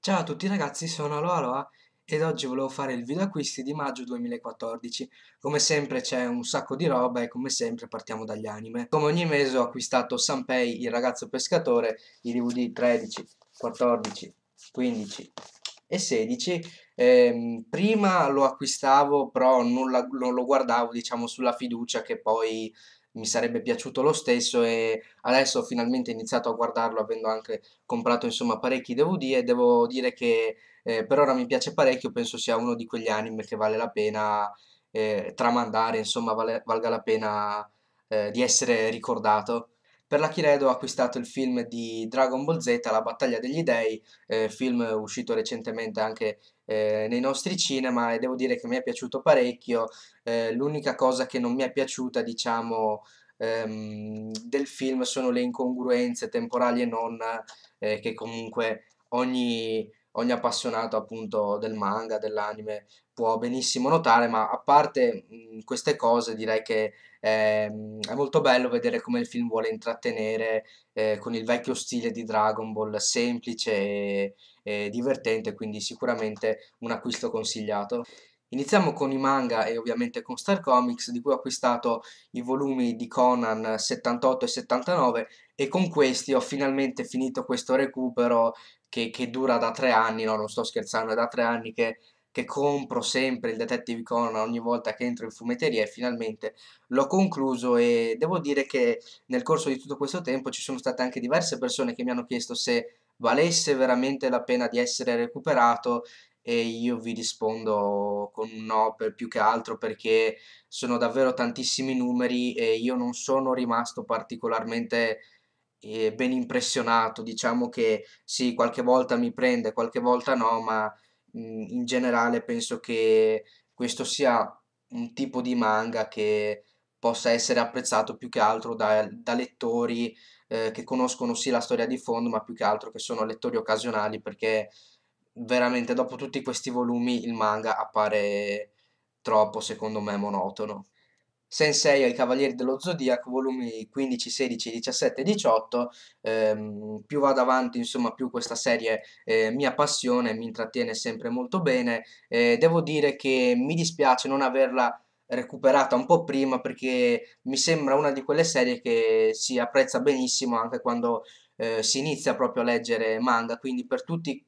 Ciao a tutti ragazzi, sono Aloha Aloha ed oggi volevo fare il video acquisti di maggio 2014. Come sempre c'è un sacco di roba e come sempre partiamo dagli anime. Come ogni mese ho acquistato Sanpei, il ragazzo pescatore, i DVD 13, 14, 15 e 16 eh, prima lo acquistavo però non, la, non, lo guardavo diciamo sulla fiducia che poi mi sarebbe piaciuto lo stesso e adesso ho finalmente iniziato a guardarlo avendo anche comprato insomma parecchi DVD e devo dire che eh, per ora mi piace parecchio, penso sia uno di quegli anime che vale la pena eh, tramandare, insomma vale, valga la pena eh, di essere ricordato. Per la Kiredo ho acquistato il film di Dragon Ball Z, La battaglia degli dei, eh, film uscito recentemente anche eh, nei nostri cinema e devo dire che mi è piaciuto parecchio. Eh, l'unica cosa che non mi è piaciuta, diciamo, ehm, del film sono le incongruenze temporali e non eh, che comunque ogni ogni appassionato appunto del manga, dell'anime può benissimo notare, ma a parte mhmm, queste cose direi che ehm, è molto bello vedere come il film vuole intrattenere eh, con il vecchio stile di Dragon Ball, semplice e, e divertente, quindi sicuramente un acquisto consigliato. Iniziamo con i manga e ovviamente con Star Comics di cui ho acquistato i volumi di Conan 78 e 79 e con questi ho finalmente finito questo recupero che, che dura da tre anni, no non sto scherzando, è da tre anni che che compro sempre il Detective Conan ogni volta che entro in fumetteria e finalmente l'ho concluso e devo dire che nel corso di tutto questo tempo ci sono state anche diverse persone che mi hanno chiesto se valesse veramente la pena di essere recuperato e io vi rispondo con un no per più che altro perché sono davvero tantissimi numeri e io non sono rimasto particolarmente eh, ben impressionato diciamo che sì qualche volta mi prende qualche volta no ma Mhmm, in generale penso che questo sia un tipo di manga che possa essere apprezzato più che altro da, da lettori eh, che conoscono sì la storia di fondo, ma più che altro che sono lettori occasionali perché veramente dopo tutti questi volumi il manga appare troppo, secondo me, monotono. Sensei ai Cavalieri dello Zodiaco, volumi 15, 16, 17 e 18. Ehm, più vado avanti, insomma, più questa serie eh, mi appassiona e mi intrattiene sempre molto bene. Eh, devo dire che mi dispiace non averla recuperata un po' prima perché mi sembra una di quelle serie che si apprezza benissimo anche quando eh, si inizia proprio a leggere manga, quindi per tutti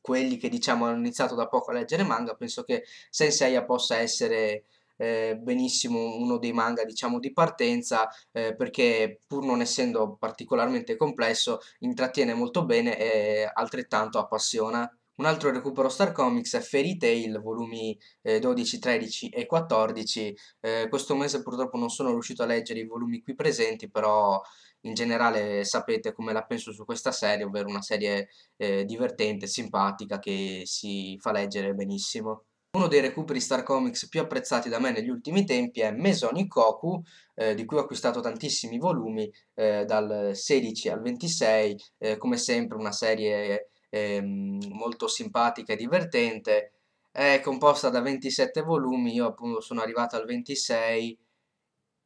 quelli che diciamo hanno iniziato da poco a leggere manga, penso che Sensei possa essere eh, benissimo uno dei manga diciamo di partenza eh, perché pur non essendo particolarmente complesso intrattiene molto bene e altrettanto appassiona. Un altro recupero Star Comics è Fairy Tail, volumi eh, 12, 13 e 14. Eh, questo mese purtroppo non sono riuscito a leggere i volumi qui presenti, però in generale sapete come la penso su questa serie, ovvero una serie eh, divertente, simpatica, che si fa leggere benissimo. Uno dei recuperi Star Comics più apprezzati da me negli ultimi tempi è Mesoni Koku, eh, di cui ho acquistato tantissimi volumi eh, dal 16 al 26, eh, come sempre una serie ehm, molto simpatica e divertente, è composta da 27 volumi, io appunto sono arrivato al 26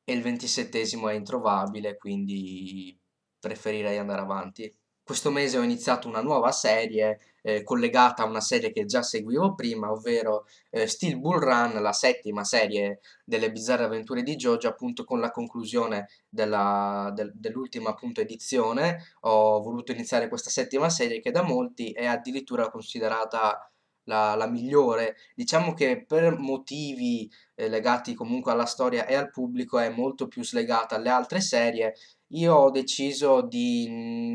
e il 27 è introvabile, quindi preferirei andare avanti questo mese ho iniziato una nuova serie eh, collegata a una serie che già seguivo prima, ovvero eh, Steel Bull Run, la settima serie delle bizzarre avventure di Jojo, appunto con la conclusione della, del, dell'ultima appunto, edizione ho voluto iniziare questa settima serie che da molti è addirittura considerata la, la, migliore. Diciamo che per motivi eh, legati comunque alla storia e al pubblico è molto più slegata alle altre serie, io ho deciso di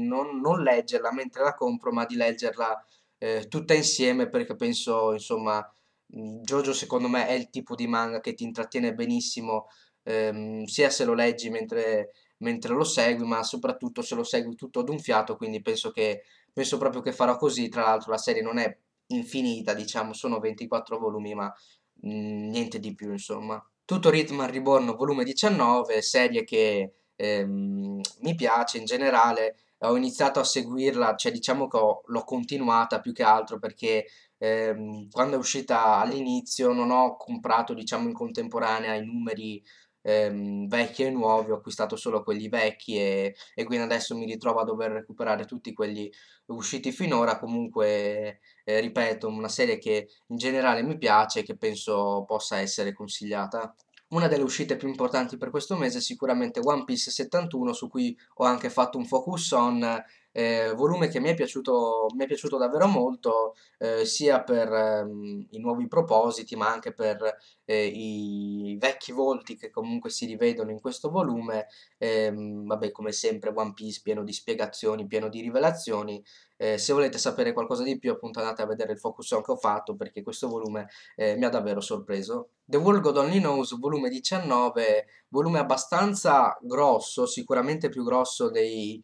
non, non leggerla mentre la compro, ma di leggerla eh, tutta insieme perché penso, insomma, Jojo mm, secondo me è il tipo di manga che ti intrattiene benissimo, ehm, sia se lo leggi mentre, mentre lo segui, ma soprattutto se lo segui tutto ad un fiato, quindi penso, che, penso proprio che farò così, tra l'altro la serie non è infinita, diciamo, sono 24 volumi, ma mh, mm, niente di più, insomma. Tutto Rhythm Reborn volume 19, serie che ehm, mi piace in generale, eh, ho iniziato a seguirla, cioè diciamo che ho, l'ho continuata più che altro perché ehm, quando è uscita all'inizio non ho comprato diciamo in contemporanea i numeri ehm, vecchi e nuovi, ho acquistato solo quelli vecchi e, e, quindi adesso mi ritrovo a dover recuperare tutti quelli usciti finora, comunque eh, ripeto, una serie che in generale mi piace e che penso possa essere consigliata. Una delle uscite più importanti per questo mese è sicuramente One Piece 71 su cui ho anche fatto un focus on eh, volume che mi è piaciuto, mi è piaciuto davvero molto eh, sia per ehm, i nuovi propositi ma anche per eh, i vecchi volti che comunque si rivedono in questo volume, ehm, vabbè come sempre One Piece pieno di spiegazioni, pieno di rivelazioni, eh, se volete sapere qualcosa di più appunto andate a vedere il focus on che ho fatto perché questo volume eh, mi ha davvero sorpreso. The World God Only Knows, volume 19, volume abbastanza grosso, sicuramente più grosso dei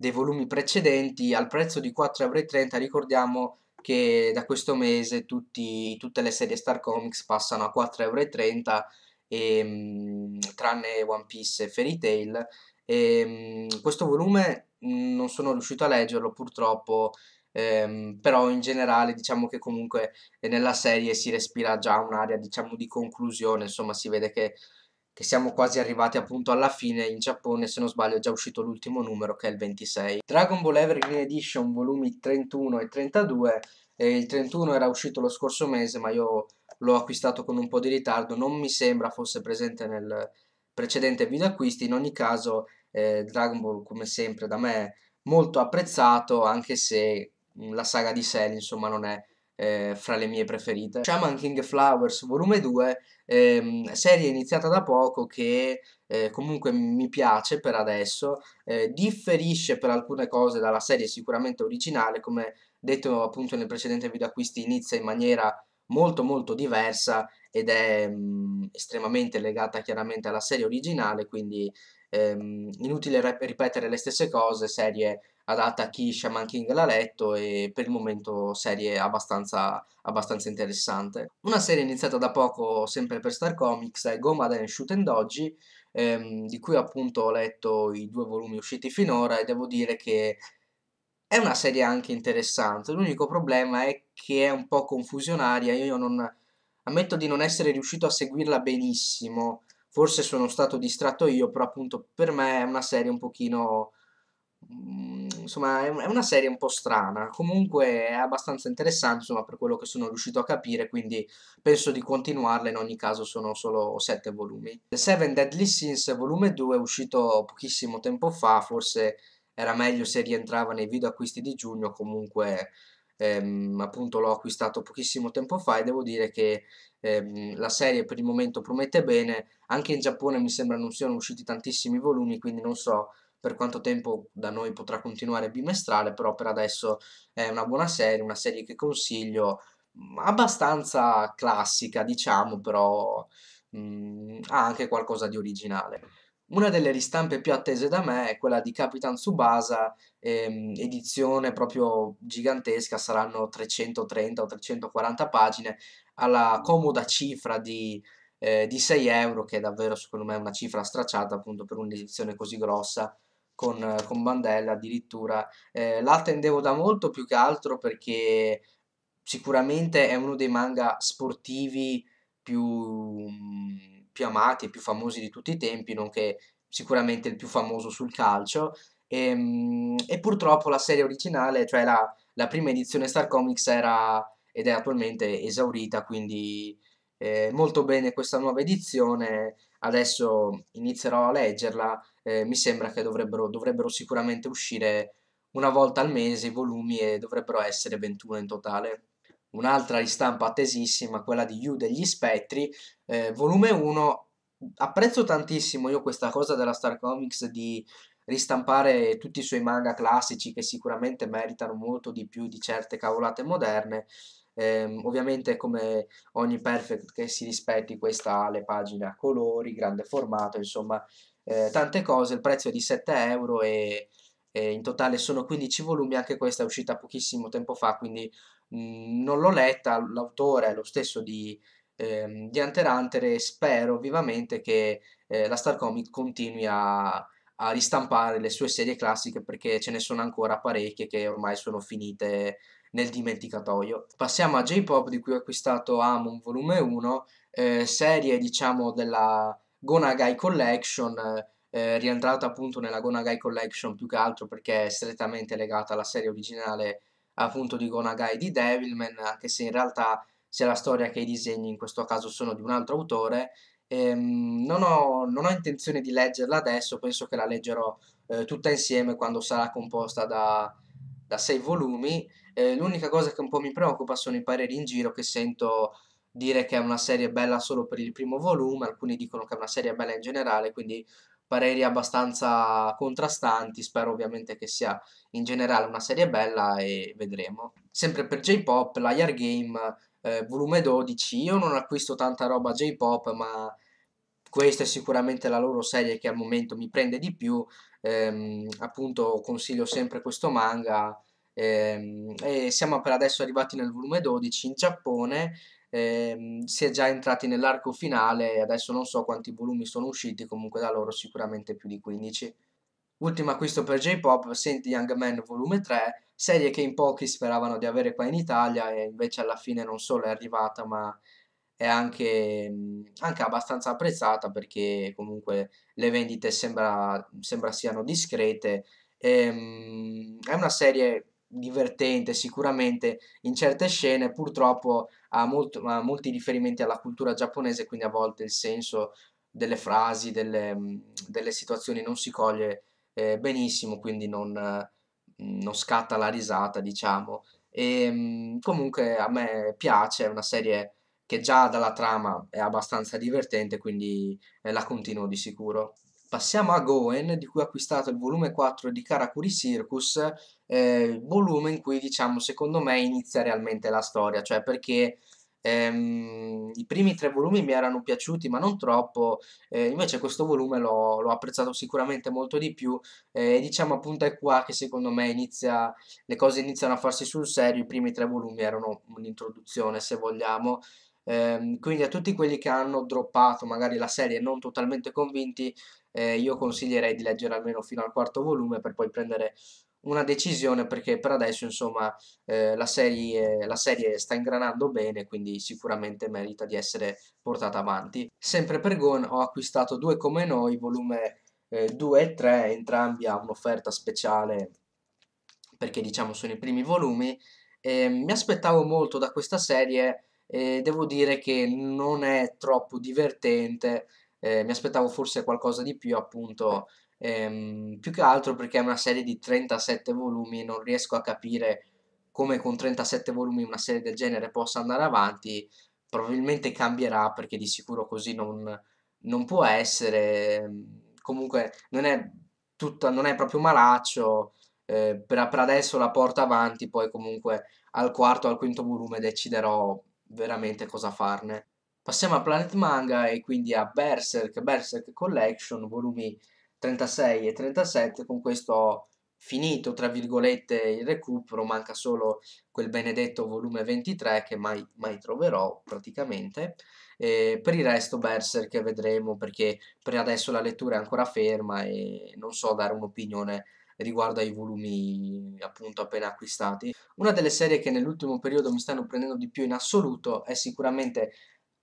dei volumi precedenti al prezzo di 4,30€ ricordiamo che da questo mese tutti, tutte le serie Star Comics passano a 4,30€ e, ehm, tranne One Piece e Fairy Tail e, ehm, questo volume mm, non sono riuscito a leggerlo purtroppo ehm, però in generale diciamo che comunque nella serie si respira già un'area diciamo di conclusione insomma si vede che che siamo quasi arrivati appunto alla fine in Giappone se non sbaglio è già uscito l'ultimo numero che è il 26 Dragon Ball Evergreen Edition volumi 31 e 32 e il 31 era uscito lo scorso mese ma io l'ho acquistato con un po' di ritardo non mi sembra fosse presente nel precedente video acquisti in ogni caso eh, Dragon Ball come sempre da me molto apprezzato anche se mm, la saga di Cell insomma non è eh, fra le mie preferite. Shaman King Flowers volume 2, ehm, serie iniziata da poco che eh, comunque mi piace per adesso, eh, differisce per alcune cose dalla serie sicuramente originale, come detto appunto nel precedente video acquisti inizia in maniera molto molto diversa ed è mh, mm, estremamente legata chiaramente alla serie originale, quindi ehm, inutile ripetere le stesse cose, serie adatta a chi Shaman King l'ha letto e per il momento serie abbastanza, abbastanza interessante. Una serie iniziata da poco sempre per Star Comics è Gomaden Shoot and Dodgy, ehm, di cui appunto ho letto i due volumi usciti finora e devo dire che è una serie anche interessante, l'unico problema è che è un po' confusionaria, io non, ammetto di non essere riuscito a seguirla benissimo, forse sono stato distratto io, però appunto per me è una serie un pochino... Mm, insomma, è una serie un po' strana, comunque è abbastanza interessante insomma, per quello che sono riuscito a capire, quindi penso di continuarla. In ogni caso, sono solo sette volumi. The Seven Deadly Sins, volume 2, è uscito pochissimo tempo fa. Forse era meglio se rientrava nei video acquisti di giugno. Comunque, ehm, appunto l'ho acquistato pochissimo tempo fa e devo dire che ehm, la serie per il momento promette bene, anche in Giappone mi sembra non siano usciti tantissimi volumi, quindi non so per quanto tempo da noi potrà continuare bimestrale, però per adesso è una buona serie, una serie che consiglio, mm, abbastanza classica diciamo, però mh, mm, ha anche qualcosa di originale. Una delle ristampe più attese da me è quella di Capitan Subasa, ehm, edizione proprio gigantesca, saranno 330 o 340 pagine, alla comoda cifra di, eh, di 6 euro, che è davvero secondo me una cifra stracciata appunto per un'edizione così grossa. Con, con Bandella addirittura eh, la attendevo da molto più che altro perché sicuramente è uno dei manga sportivi più mm, più amati e più famosi di tutti i tempi, nonché sicuramente il più famoso sul calcio. E, ehm, e purtroppo la serie originale, cioè la, la, prima edizione Star Comics, era ed è attualmente esaurita, quindi eh, molto bene questa nuova edizione. Adesso inizierò a leggerla. Eh, mi sembra che dovrebbero, dovrebbero sicuramente uscire una volta al mese i volumi e dovrebbero essere 21 in totale un'altra ristampa attesissima, quella di You degli Spettri, eh, volume 1. Apprezzo tantissimo io questa cosa della Star Comics di ristampare tutti i suoi manga classici che sicuramente meritano molto di più di certe cavolate moderne. Eh, ovviamente come ogni perfect che si rispetti questa ha le pagine a colori, grande formato, insomma eh, tante cose, il prezzo è di 7 euro e, e in totale sono 15 volumi, anche questa è uscita pochissimo tempo fa, quindi non l'ho letta, l'autore è lo stesso di, ehm, di Hunter Hunter e spero vivamente che eh, la Star Comic continui a, a, ristampare le sue serie classiche perché ce ne sono ancora parecchie che ormai sono finite nel dimenticatoio. Passiamo a J-Pop di cui ho acquistato Amon volume 1, eh, serie diciamo della Gonagai Collection eh, rientrata appunto nella Gonagai Collection più che altro perché è strettamente legata alla serie originale appunto di Gonagai di Devilman, anche se in realtà sia la storia che i disegni in questo caso sono di un altro autore. Ehm, non, ho, non, ho, intenzione di leggerla adesso, penso che la leggerò eh, tutta insieme quando sarà composta da, da sei volumi. Eh, l'unica cosa che un po' mi preoccupa sono i pareri in giro che sento dire che è una serie bella solo per il primo volume, alcuni dicono che è una serie bella in generale, quindi pareri abbastanza contrastanti, spero ovviamente che sia in generale una serie bella e vedremo. Sempre per J-Pop, Liar Game eh, volume 12, io non acquisto tanta roba J-Pop ma questa è sicuramente la loro serie che al momento mi prende di più, ehm, appunto consiglio sempre questo manga. Ehm, e siamo per adesso arrivati nel volume 12 in Giappone eh, si è già entrati nell'arco finale, adesso non so quanti volumi sono usciti, comunque da loro sicuramente più di 15. Ultimo acquisto per J-Pop, Senti Young Man volume 3, serie che in pochi speravano di avere qua in Italia e invece alla fine non solo è arrivata ma è anche, anche abbastanza apprezzata perché comunque le vendite sembra, sembra siano discrete. Ehm, è una serie divertente sicuramente in certe scene, purtroppo ha, molto, ha molti riferimenti alla cultura giapponese, quindi a volte il senso delle frasi, delle, mm, delle situazioni non si coglie eh, benissimo, quindi non, mm, non, scatta la risata, diciamo. E, mm, comunque a me piace, è una serie che già dalla trama è abbastanza divertente, quindi eh, la continuo di sicuro. Passiamo a Goen, di cui ho acquistato il volume 4 di Karakuri Circus, eh, volume in cui diciamo secondo me inizia realmente la storia, cioè perché ehm, i primi tre volumi mi erano piaciuti ma non troppo, eh, invece questo volume l'ho, apprezzato sicuramente molto di più e eh, diciamo appunto è qua che secondo me inizia, le cose iniziano a farsi sul serio, i primi tre volumi erano un'introduzione se vogliamo, ehm, quindi a tutti quelli che hanno droppato magari la serie non totalmente convinti, eh, io consiglierei di leggere almeno fino al quarto volume per poi prendere una decisione perché per adesso insomma eh, la, serie, la serie sta ingranando bene quindi sicuramente merita di essere portata avanti sempre per Gon ho acquistato due come noi volume eh, 2 e 3 entrambi a un'offerta speciale perché diciamo sono i primi volumi eh, mi aspettavo molto da questa serie e devo dire che non è troppo divertente eh, mi aspettavo forse qualcosa di più appunto ehm, più che altro perché è una serie di 37 volumi e non riesco a capire come con 37 volumi una serie del genere possa andare avanti, probabilmente cambierà perché di sicuro così non, non può essere, ehm, comunque non è, tutta, non è proprio malaccio, eh, per, per adesso la porta avanti, poi comunque al quarto o al quinto volume deciderò veramente cosa farne. Passiamo a Planet Manga e quindi a Berserk, Berserk Collection, volumi 36 e 37, con questo ho finito, tra virgolette, il recupero, manca solo quel benedetto volume 23 che mai, mai troverò praticamente. E per il resto Berserk vedremo perché per adesso la lettura è ancora ferma e non so dare un'opinione riguardo ai volumi appunto appena acquistati. Una delle serie che nell'ultimo periodo mi stanno prendendo di più in assoluto è sicuramente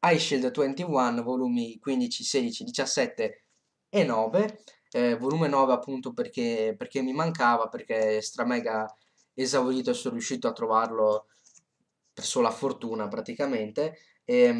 Ice Shield 21, volumi 15, 16, 17 e 9 eh, volume 9 appunto perché, perché mi mancava, perché stramega esaurito e sono riuscito a trovarlo per sola fortuna praticamente. E, ehm,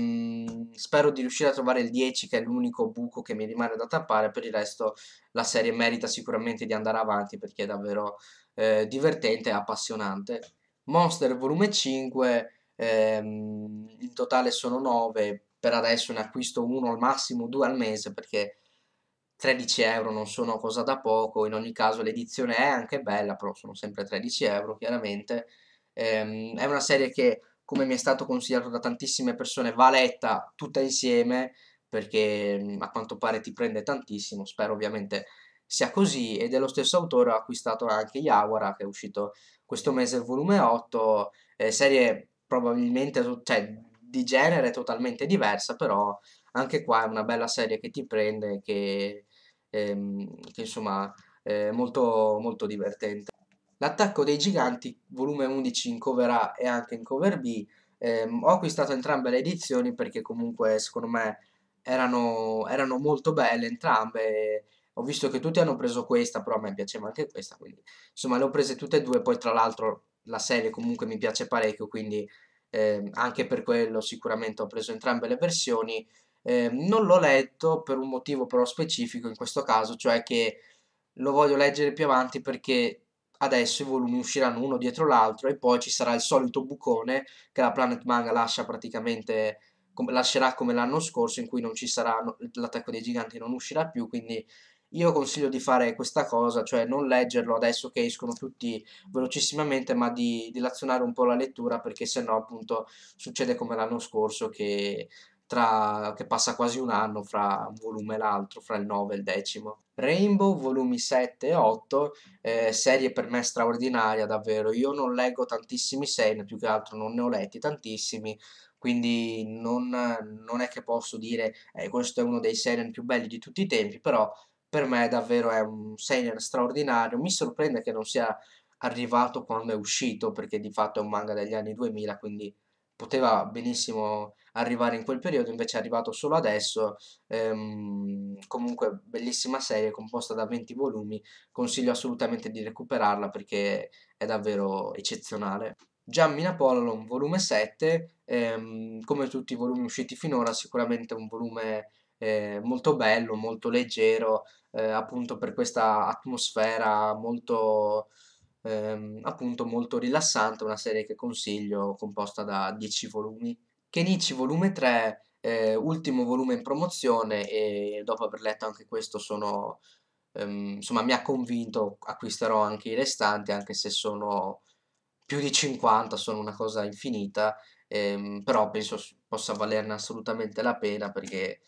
mh, spero di riuscire a trovare il 10 che è l'unico buco che mi rimane da tappare, per il resto la serie merita sicuramente di andare avanti perché è davvero eh, divertente e appassionante. Monster volume 5, ehm, in totale sono 9, per adesso ne acquisto uno al massimo due al mese perché 13 euro non sono cosa da poco, in ogni caso l'edizione è anche bella, però sono sempre 13 euro chiaramente. Ehm, è una serie che, come mi è stato consigliato da tantissime persone, va letta tutta insieme perché a quanto pare ti prende tantissimo, spero ovviamente sia così e dello stesso autore ho acquistato anche Yawara che è uscito questo mese il volume 8, eh, serie probabilmente cioè, di genere totalmente diversa, però anche qua è una bella serie che ti prende, che, ehm, che insomma è molto, molto divertente. L'attacco dei giganti, volume 11 in cover A e anche in cover B, ehm, ho acquistato entrambe le edizioni perché comunque secondo me erano, erano molto belle entrambe ho visto che tutti hanno preso questa, però a me piaceva anche questa, quindi insomma le ho prese tutte e due, poi tra l'altro la serie comunque mi piace parecchio, quindi eh, anche per quello sicuramente ho preso entrambe le versioni. Eh, non l'ho letto per un motivo però specifico in questo caso, cioè che lo voglio leggere più avanti perché adesso i volumi usciranno uno dietro l'altro e poi ci sarà il solito bucone che la Planet Manga lascia praticamente lascerà come l'anno scorso in cui non ci sarà l'attacco dei giganti non uscirà più quindi io consiglio di fare questa cosa, cioè non leggerlo adesso che escono tutti velocissimamente, ma di dilazionare un po' la lettura perché sennò appunto succede come l'anno scorso che, tra, che passa quasi un anno fra un volume e l'altro, fra il 9 e il decimo. Rainbow, volumi 7 e 8, eh, serie per me straordinaria davvero. Io non leggo tantissimi Seinen, più che altro non ne ho letti tantissimi, quindi non, non è che posso dire eh, questo è uno dei Seinen più belli di tutti i tempi, però per me davvero è un seller straordinario, mi sorprende che non sia arrivato quando è uscito perché di fatto è un manga degli anni 2000 quindi poteva benissimo arrivare in quel periodo invece è arrivato solo adesso ehm, comunque bellissima serie composta da 20 volumi consiglio assolutamente di recuperarla perché è davvero eccezionale Giammina Apollon volume 7 ehm, come tutti i volumi usciti finora sicuramente un volume eh, molto bello, molto leggero, eh, appunto per questa atmosfera molto, ehm, appunto molto rilassante, una serie che consiglio composta da 10 volumi. Kenichi volume 3, eh, ultimo volume in promozione e dopo aver letto anche questo sono, ehm, insomma mi ha convinto, acquisterò anche i restanti anche se sono più di 50 sono una cosa infinita, ehm, però penso possa valerne assolutamente la pena perché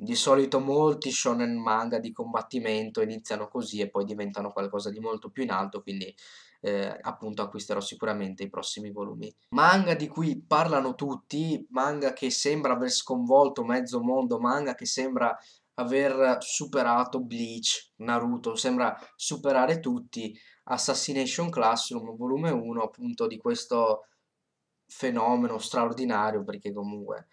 di solito molti shonen manga di combattimento iniziano così e poi diventano qualcosa di molto più in alto, quindi eh, appunto acquisterò sicuramente i prossimi volumi. Manga di cui parlano tutti, manga che sembra aver sconvolto mezzo mondo, manga che sembra aver superato Bleach, Naruto, sembra superare tutti, Assassination Classroom, volume 1 appunto di questo fenomeno straordinario perché comunque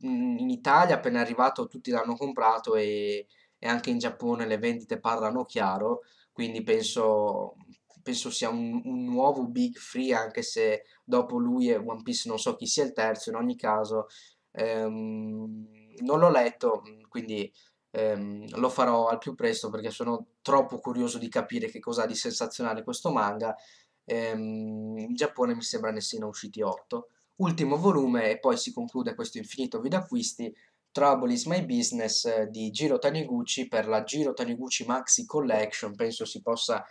in Italia appena arrivato tutti l'hanno comprato e, e, anche in Giappone le vendite parlano chiaro, quindi penso, penso sia un, un, nuovo Big Free anche se dopo lui e One Piece non so chi sia il terzo, in ogni caso ehm, non l'ho letto, quindi ehm, lo farò al più presto perché sono troppo curioso di capire che cosa ha di sensazionale questo manga. Ehm, in Giappone mi sembra ne siano usciti 8 ultimo volume e poi si conclude questo infinito video acquisti Trouble is my business eh, di Giro Taniguchi per la Giro Taniguchi Maxi Collection, penso si possa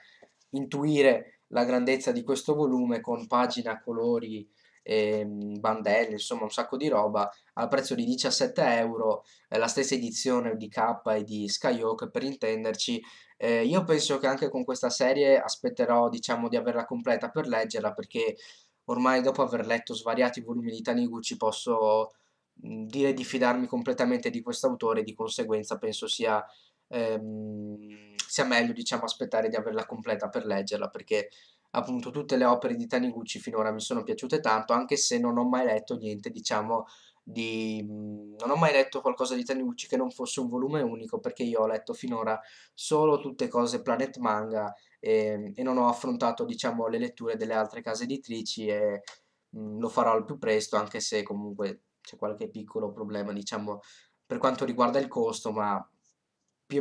intuire la grandezza di questo volume con pagina, colori, ehm, bandelle, insomma un sacco di roba, al prezzo di 17 euro, eh, la stessa edizione di K e di Skyhawk per intenderci. Eh, io penso che anche con questa serie aspetterò diciamo di averla completa per leggerla perché ormai dopo aver letto svariati volumi di Taniguchi posso dire di fidarmi completamente di quest'autore e di conseguenza penso sia, ehm, sia meglio diciamo, aspettare di averla completa per leggerla perché appunto tutte le opere di Taniguchi finora mi sono piaciute tanto anche se non ho mai letto niente diciamo di... non ho mai letto qualcosa di Taniguchi che non fosse un volume unico perché io ho letto finora solo tutte cose Planet Manga e, ehm, e non ho affrontato diciamo le letture delle altre case editrici e mh, mm, lo farò al più presto anche se comunque c'è qualche piccolo problema diciamo per quanto riguarda il costo ma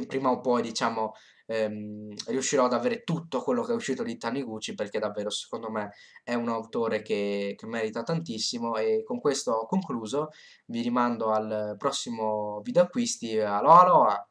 prima o poi diciamo ehm, riuscirò ad avere tutto quello che è uscito di Taniguchi perché davvero secondo me è un autore che, che merita tantissimo e con questo ho concluso, vi rimando al prossimo video acquisti, aloha aloha!